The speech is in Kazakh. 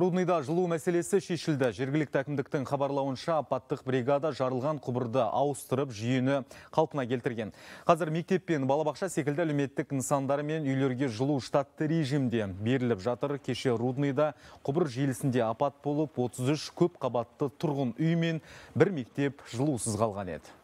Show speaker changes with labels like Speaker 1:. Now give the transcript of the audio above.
Speaker 1: Рудныйда жылу мәселесі шешілді. Жергілікті әкімдіктің хабарлауынша апаттық бригада жарылған құбырды ауыстырып жүйені қалпына келтірген. Қазір мектеп пен балабақша секілді әлеметтік нысандары мен үйлерге жылу штатты режимде беріліп жатыр. Кеше Рудныйда құбыр желісінде апат болып 33 көп қабатты тұрғын үй мен бір мектеп жылусыз қалған еді.